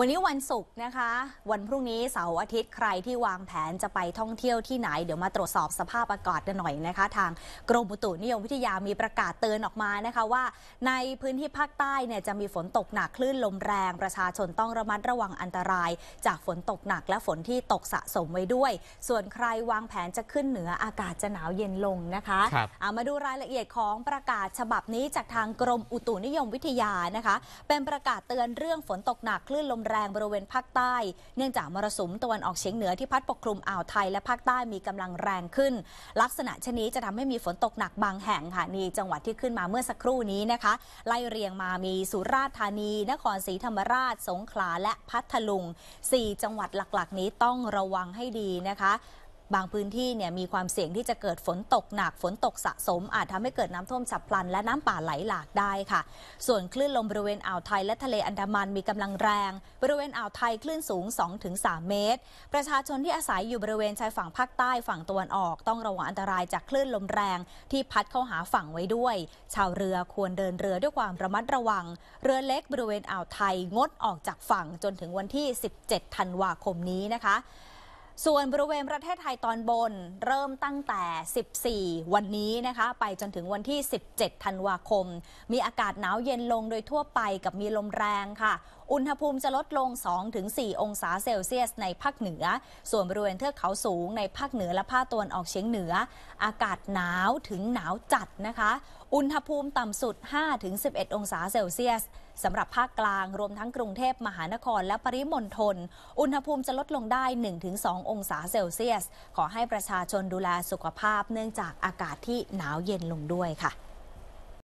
วันนี้วันศุกร์นะคะ วันพรุ่งนี้เสาร์อาทิตย์ ใครที่วางแผนจะไปท่องเที่ยวที่ไหน เดี๋ยวมาตรวจสอบสภาพอากาศกันหน่อยนะคะ ทางกรมอุตุนิยมวิทยามีประกาศเตือนออกมานะคะว่า ในพื้นที่ภาคใต้เนี่ยจะมีฝนตกหนักคลื่นลมแรง ประชาชนต้องระมัดระวังอันตราย จากฝนตกหนักและฝนที่ตกสะสมไว้ด้วย ส่วนใครวางแผนจะขึ้นเหนืออากาศจะหนาวเย็นลงนะคะคามาดูรายละเอียดของประกาศฉบับนี้จากทางกรมอุตุนิยมวิทยานะคะ เป็นประกาศเตือนเรื่องฝนตกหนักคลื่นลมแรงบริเวณภาคใต้เนื่องจากมรสุมตะวันออกเฉียงเหนือที่พัดปกคลุมอ่าวไทย และภาคใต้มีกำลังแรงขึ้น ลักษณะชนี้จะทำให้มีฝนตกหนักบางแห่งค่ะนี่จังหวัดที่ขึ้นมาเมื่อสักครู่นี้นะคะ ไล่เรียงมามีสุราษฎร์ธานี นครศรีธรรมราช สงขลาและพัทลุง 4 จังหวัดหลักๆ นี้ต้องระวังให้ดีนะคะบางพื้นที่เนี่ยมีความเสี่ยงที่จะเกิดฝนตกหนักฝนตกสะสม อาจทำให้เกิดน้ำท่วมฉับพลันและน้ำป่าไหลหลากได้ค่ะ ส่วนคลื่นลมบริเวณอ่าวไทยและทะเลอันดามันมีกำลังแรง บริเวณอ่าวไทยคลื่นสูง 2-3 เมตร ประชาชนที่อาศัยอยู่บริเวณชายฝั่งภาคใต้ฝั่งตะวันออกต้องระวังอันตรายจากคลื่นลมแรง ที่พัดเข้าหาฝั่งไว้ด้วย ชาวเรือควรเดินเรือด้วยความระมัดระวัง เรือเล็กบริเวณอ่าวไทยงดออกจากฝั่งจนถึงวันที่ 17 ธันวาคมนี้นะคะส่วนบริเวณประเทศไทยตอนบนเริ่มตั้งแต่ 14 วันนี้นะคะไปจนถึงวันที่ 17 ธันวาคม มีอากาศหนาวเย็นลงโดยทั่วไปกับมีลมแรงค่ะอุณหภูมิจะลดลง 2-4 องศาเซลเซียสในภาคเหนือ ส่วนบริเวณเทือกเขาสูงในภาคเหนือและภาคตะวันออกเฉียงเหนือ อากาศหนาวถึงหนาวจัดนะคะ อุณหภูมิต่ำสุด 5-11 องศาเซลเซียสสำหรับภาคกลางรวมทั้งกรุงเทพมหานครและปริมณฑลอุณหภูมิจะลดลงได้ 1-2 องศาเซลเซียส ขอให้ประชาชนดูแลสุขภาพเนื่องจากอากาศที่หนาวเย็นลงด้วยค่ะ